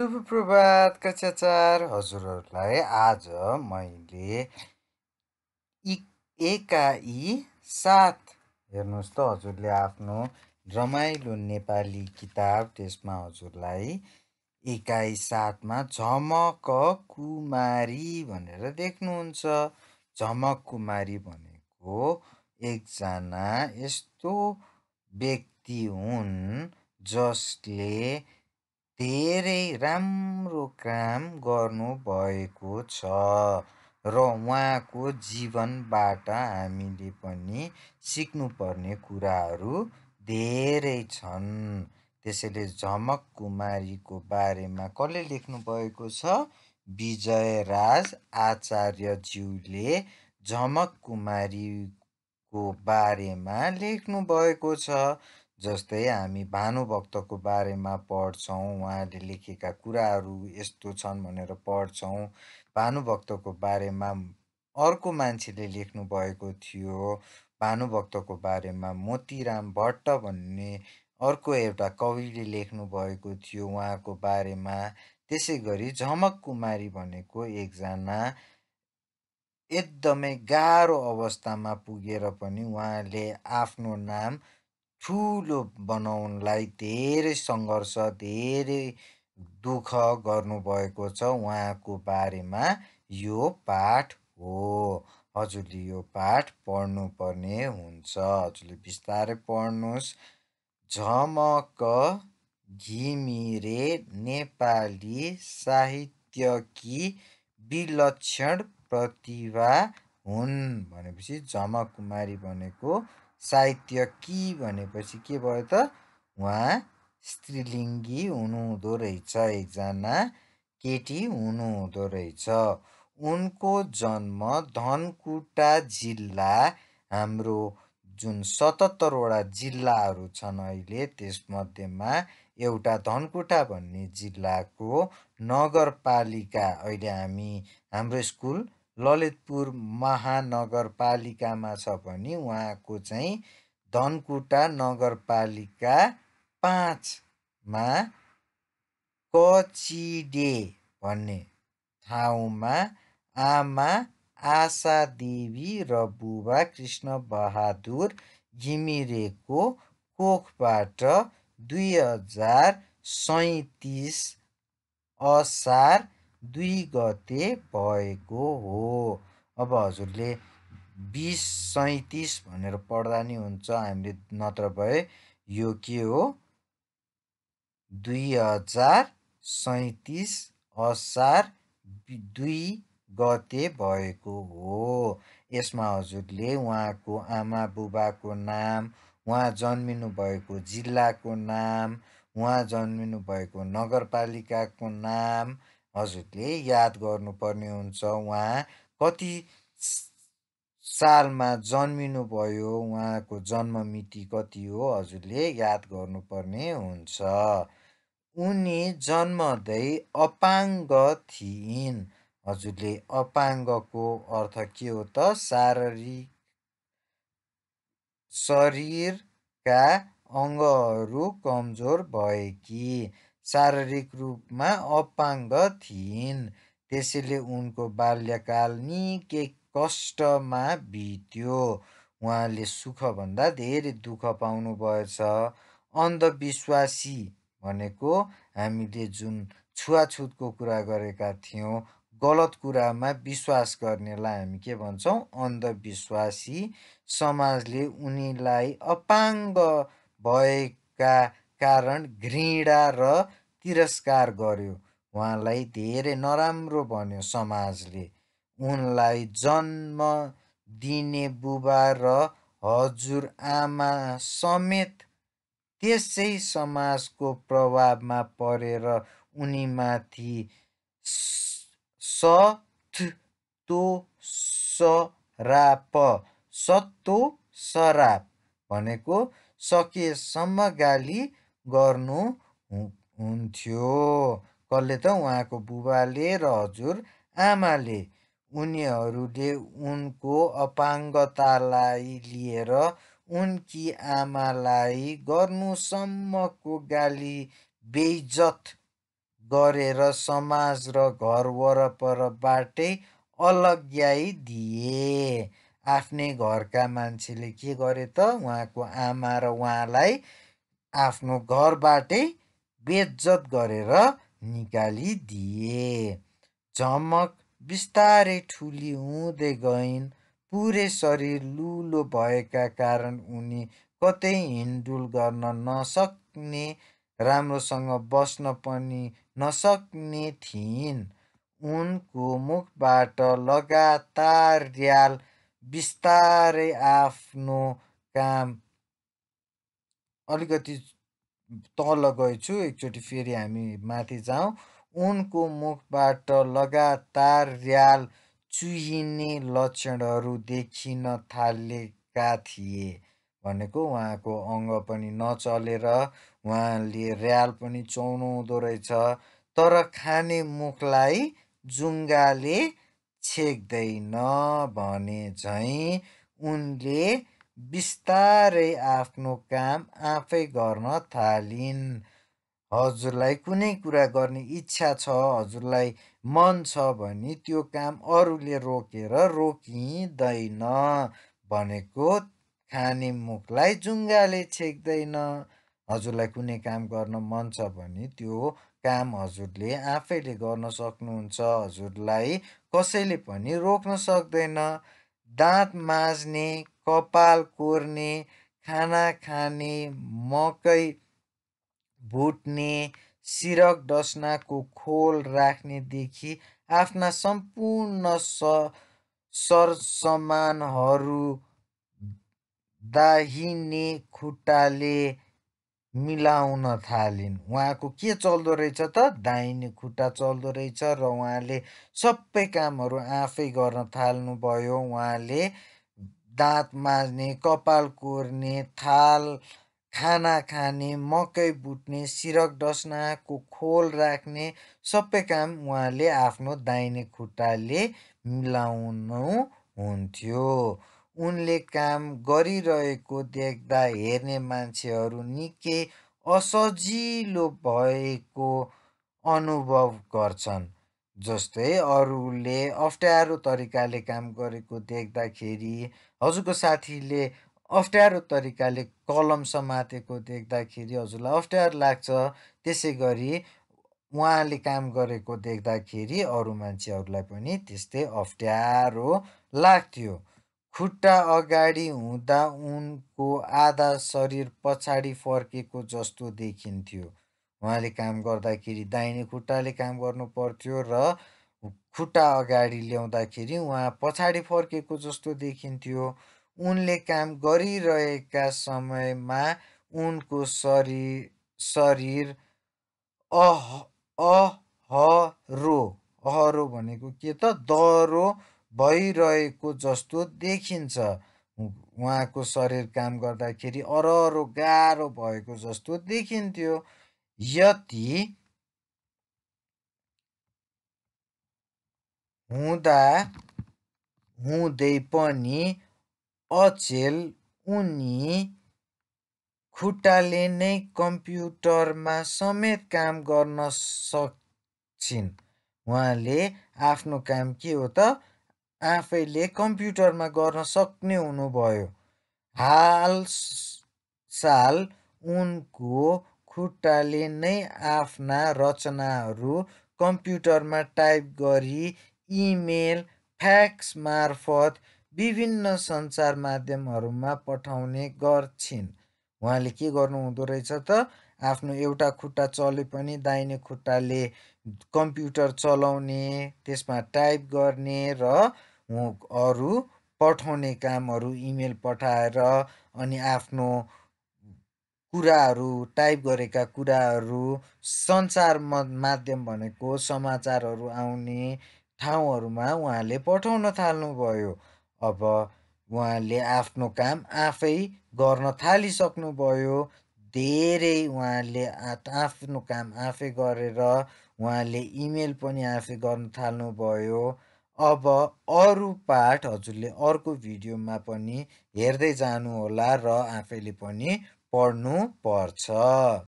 शुभ प्रभात कक्षा हजुरहरूलाई आज मैले एकाइ सात हेर्नुहोस् त हजुरले आफ्नो रमाइलो नेपाली किताब त्यसमा हजुरलाई एकाइ सातमा झमक कुमारी भनेर देख्नुहुन्छ झमक कुमारी भनेको एकजना यस्तो व्यक्ति हुन् जसले धेरै राम्रो काम गर्नुभएको छ र उहाँको जीवनबाट हामीले पनि सिक्नुपर्ने कुराहरू धेरै छन् त्यसैले झमक कुमारीको बारेमा कसले लेख्नुभएको छ विजयराज आचार्यज्यूले झमक कुमारीको बारेमा लेख्नुभएको छ जस्तै हामी भानुभक्तको बारेमा पढ्छौँ उहाँले लेखेका कुराहरू यस्तो छन् भनेर पढ्छौँ भानुभक्तको बारेमा अर्को मान्छेले लेख्नु भएको थियो भानुभक्तको बारेमा मोतीराम भट्ट भन्ने अर्को एउटा कविले लेख्नु भएको थियो उहाँको बारेमा त्यसै गरी झमक कुमारी भनेको एकजना एकदमै गाह्रो अवस्थामा पुगेर पनि उहाँले आफ्नो नाम ठुलो बनाउनलाई धेरै सङ्घर्ष धेरै दुःख गर्नुभएको छ उहाँको बारेमा यो पाठ हो हजुरले यो पाठ पढ्नुपर्ने हुन्छ हजुरले बिस्तारै पढ्नुहोस् झमक घिमिरे नेपाली साहित्यकी विलक्षण प्रतिभा हुन् भनेपछि झमक कुमारी भनेको साहित्य कि भनेपछि के भयो त उहाँ स्त्रीलिङ्गी हुनुहुँदो रहेछ एकजना केटी हुनुहुँदो रहेछ उनको जन्म धनकुटा जिल्ला हाम्रो जुन सतहत्तरवटा जिल्लाहरू छन् अहिले त्यसमध्येमा एउटा धनकुटा भन्ने जिल्लाको नगरपालिका अहिले हामी हाम्रो स्कुल ललितपुर महानगरपालिकामा छ भने उहाँको चाहिँ धनकुटा नगरपालिका पाँचमा कचिडे भन्ने ठाउँमा आमा आशा देवी र बुबा कृष्ण बहादुर घिमिरेको कोखबाट दुई हजार सैँतिस असार दुई गते भएको हो अब हजुरले बिस सैँतिस भनेर पढ्दा नि हुन्छ हामीले नत्र भए यो के हो दुई हजार सैँतिस असार दुई गते भएको हो यसमा हजुरले उहाँको आमा बुबाको नाम उहाँ जन्मिनु भएको जिल्लाको नाम उहाँ जन्मिनु भएको नगरपालिकाको नाम हजुरले याद गर्नुपर्ने हुन्छ उहाँ कति सालमा जन्मिनुभयो उहाँको जन्म मिति कति हो हजुरले याद गर्नुपर्ने हुन्छ उनी जन्मदै अपाङ्ग थिइन् हजुरले अपाङ्गको अर्थ के हो त शारीरिक शरीरका अङ्गहरू कमजोर भएकी शारीरिक रूपमा अपाङ्ग थिइन् त्यसैले उनको बाल्यकाल निकै कष्टमा बित्यो उहाँले सुखभन्दा धेरै दुःख पाउनुभएछ अन्धविश्वासी भनेको हामीले जुन छुवाछुतको कुरा गरेका थियौँ गलत कुरामा विश्वास गर्नेलाई हामी के भन्छौँ अन्धविश्वासी समाजले उनीलाई अपाङ्ग भएका कारण घृणा र तिरस्कार गर्यो उहाँलाई धेरै नराम्रो भन्यो समाजले उनलाई जन्म दिने बुबा र आमा समेत त्यसै समाजको प्रभावमा परेर उनीमाथि सत्तो सराप सत्तो सराप भनेको सकेसम्म गाली गर्नु हुन्थ्यो कसले त उहाँको बुबाले र हजुर आमाले उनीहरूले उनको अपाङ्गतालाई लिएर उनकी आमालाई गर्नुसम्मको गाली बेइज्जत गरेर समाज र घर वरपरबाटै दिए आफ्नै घरका मान्छेले के गरे त उहाँको आमा र उहाँलाई आफ्नो घरबाटै बेज्जत गरेर निकालिदिए झमक बिस्तारै ठुली हुँदै गइन् पुरै शरीर लुलो भएका कारण उनी कतै हिन्डुल गर्न नसक्ने राम्रोसँग बस्न पनि नसक्ने थिइन् उनको मुखबाट लगातार र्याल बिस्तारै आफ्नो काम अलिकति तल गएछु एकचोटि फेरि हामी माथि जाउँ उनको मुखबाट लगातार र्याल चुहिने लक्षणहरू देखिन थालेका थिए भनेको उहाँको अङ्ग पनि नचलेर उहाँले र्याल पनि चौनाउँदो रहेछ तर खाने मुखलाई जुङ्गाले छेक्दैन भने झैँ उनले बिस्तारै आफ्नो काम आफै गर्न थालिन् हजुरलाई कुनै कुरा गर्ने इच्छा छ हजुरलाई मन छ भने त्यो काम अरूले रोकेर रोकिँदैन भनेको खाने मुखलाई जुङ्गाले छेक्दैन हजुरलाई कुनै काम गर्न मन छ भने त्यो काम हजुरले आफैले गर्न सक्नुहुन्छ हजुरलाई कसैले पनि रोक्न सक्दैन दाँत माझ्ने कपाल कोर्ने खाना खाने मकै भुट्ने सिरक डस्नाको खोल राख्नेदेखि आफ्ना सम्पूर्ण स सरसामानहरू दाहिने खुट्टाले मिलाउन थालिन् उहाँको के चल्दो रहेछ त दाहिने खुट्टा चल्दो रहेछ र उहाँले सबै कामहरू आफै गर्न थाल्नुभयो उहाँले दाँत माझ्ने कपाल कोर्ने थाल खाना खाने मकै बुट्ने सिरक डस्नाको खोल राख्ने सबै काम उहाँले आफ्नो दाहिने खुट्टाले मिलाउनु हुन्थ्यो उनले काम गरिरहेको देख्दा हेर्ने मान्छेहरू निकै असजिलो भएको अनुभव गर्छन् जस्तै अरूले अप्ठ्यारो तरिकाले काम गरेको देख्दाखेरि हजुरको साथीले अप्ठ्यारो तरिकाले कलम समातेको देख्दाखेरि हजुरलाई अप्ठ्यारो लाग्छ त्यसै गरी उहाँले काम गरेको देख्दाखेरि अरू मान्छेहरूलाई पनि त्यस्तै अप्ठ्यारो लाग्थ्यो खुट्टा अगाडि हुँदा उनको आधा शरीर पछाडि फर्केको जस्तो देखिन्थ्यो उहाँले काम गर्दाखेरि दाहिने खुट्टाले काम गर्नु पर्थ्यो र खुट्टा अगाडि ल्याउँदाखेरि उहाँ पछाडि फर्केको जस्तो देखिन्थ्यो उनले काम गरिरहेका समयमा उनको शरीर शरीर अह अहरो अहरो भनेको के त दहरो भइरहेको जस्तो देखिन्छ उहाँको शरीर काम गर्दाखेरि अरहरो गाह्रो भएको जस्तो देखिन्थ्यो यति हुँदा हुँदै पनि अचेल उनी खुट्टाले नै कम्प्युटरमा समेत काम गर्न सक्छिन् उहाँले आफ्नो काम के हो त आफैले कम्प्युटरमा गर्न सक्ने हुनुभयो हाल साल उनको खुट्टाले नै आफ्ना रचनाहरू कम्प्युटरमा टाइप गरी इमेल फ्याक्स मार्फत विभिन्न सञ्चार माध्यमहरूमा पठाउने गर्छिन् उहाँले के गर्नुहुँदो रहेछ त आफ्नो एउटा खुट्टा चले पनि दाहिने खुट्टाले कम्प्युटर चलाउने त्यसमा टाइप गर्ने र अरू पठाउने कामहरू इमेल पठाएर अनि आफ्नो कुराहरू टाइप गरेका कुराहरू सञ्चार माध्यम भनेको समाचारहरू आउने ठाउँहरूमा उहाँले पठाउन थाल्नुभयो अब उहाँले आफ्नो काम आफै गर्न थालिसक्नुभयो धेरै उहाँले आफ्नो काम आफै गरेर उहाँले इमेल पनि आफै गर्न थाल्नुभयो अब अरू पाठ हजुरले अर्को भिडियोमा पनि हेर्दै जानुहोला र आफैले पनि पढ्नुपर्छ